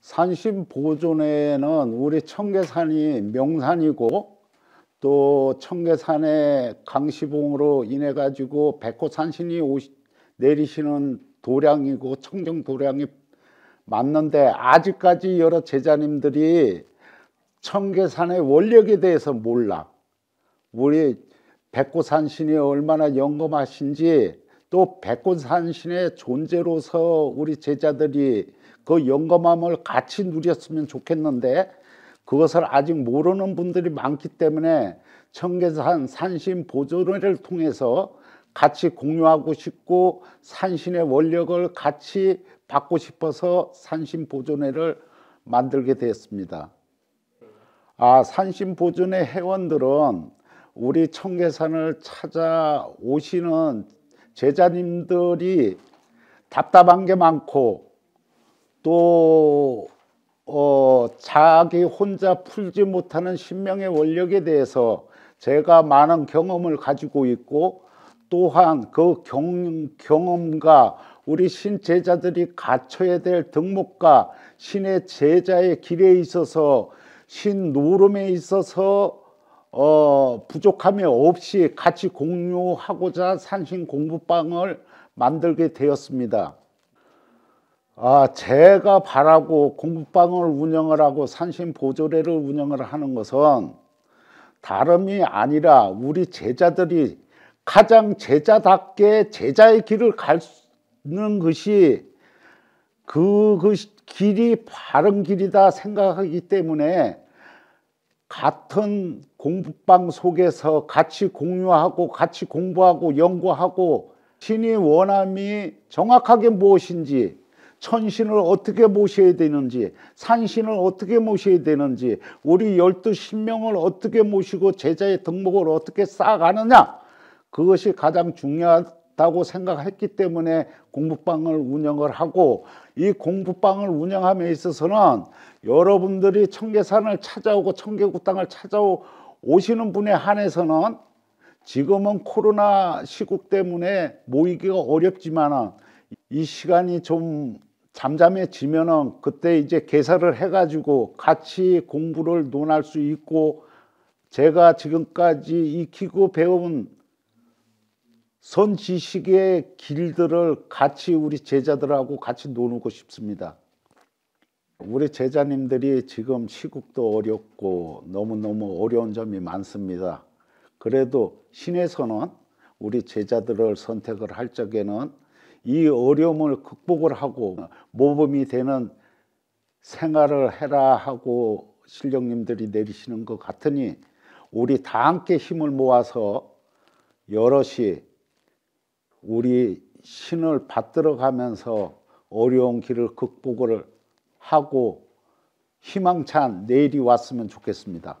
산심 보존에는 우리 청계산이 명산이고 또 청계산의 강시봉으로 인해 가지고 백호산신이 오시, 내리시는 도량이고 청정 도량이 맞는데 아직까지 여러 제자님들이 청계산의 원력에 대해서 몰라. 우리 백고산 신이 얼마나 영검하신지 또 백고산 신의 존재로서 우리 제자들이 그 영감함을 같이 누렸으면 좋겠는데 그것을 아직 모르는 분들이 많기 때문에 청계산 산신 보존회를 통해서 같이 공유하고 싶고 산신의 원력을 같이 받고 싶어서 산신 보존회를 만들게 되었습니다. 아, 산신 보존회 회원들은 우리 청계산을 찾아오시는 제자님들이 답답한 게 많고 또 어, 자기 혼자 풀지 못하는 신명의 원력에 대해서 제가 많은 경험을 가지고 있고 또한 그 경, 경험과 우리 신제자들이 갖춰야 될 덕목과 신의 제자의 길에 있어서 신 노름에 있어서 어, 부족함이 없이 같이 공유하고자 산신 공부방을 만들게 되었습니다. 아, 제가 바라고 공부방을 운영을 하고 산신보조례를 운영을 하는 것은 다름이 아니라 우리 제자들이 가장 제자답게 제자의 길을 가는 것이 그, 그 길이 바른 길이다 생각하기 때문에 같은 공부방 속에서 같이 공유하고 같이 공부하고 연구하고 신이 원함이 정확하게 무엇인지 천신을 어떻게 모셔야 되는지 산신을 어떻게 모셔야 되는지 우리 열두 신명을 어떻게 모시고 제자의 덕목을 어떻게 쌓아가느냐 그것이 가장 중요하다고 생각했기 때문에 공부방을 운영을 하고 이 공부방을 운영함에 있어서는 여러분들이 청계산을 찾아오고 청계구 땅을 찾아오시는 분에 한해서는 지금은 코로나 시국 때문에 모이기가 어렵지만 이 시간이 좀 잠잠해지면은 그때 이제 개설을 해가지고 같이 공부를 논할 수 있고 제가 지금까지 익히고 배운 선 지식의 길들을 같이 우리 제자들하고 같이 노누고 싶습니다. 우리 제자님들이 지금 시국도 어렵고 너무너무 어려운 점이 많습니다. 그래도 신에서는 우리 제자들을 선택을 할 적에는 이 어려움을 극복을 하고 모범이 되는 생활을 해라 하고 신령님들이 내리시는 것 같으니 우리 다 함께 힘을 모아서 여럿이 우리 신을 받들어 가면서 어려운 길을 극복을 하고 희망찬 내일이 왔으면 좋겠습니다.